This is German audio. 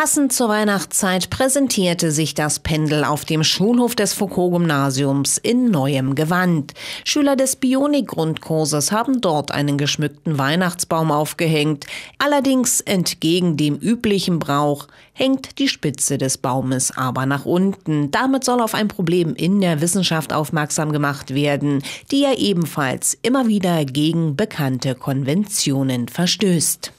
Passend zur Weihnachtszeit präsentierte sich das Pendel auf dem Schulhof des Foucault-Gymnasiums in neuem Gewand. Schüler des Bionik-Grundkurses haben dort einen geschmückten Weihnachtsbaum aufgehängt. Allerdings entgegen dem üblichen Brauch hängt die Spitze des Baumes aber nach unten. Damit soll auf ein Problem in der Wissenschaft aufmerksam gemacht werden, die ja ebenfalls immer wieder gegen bekannte Konventionen verstößt.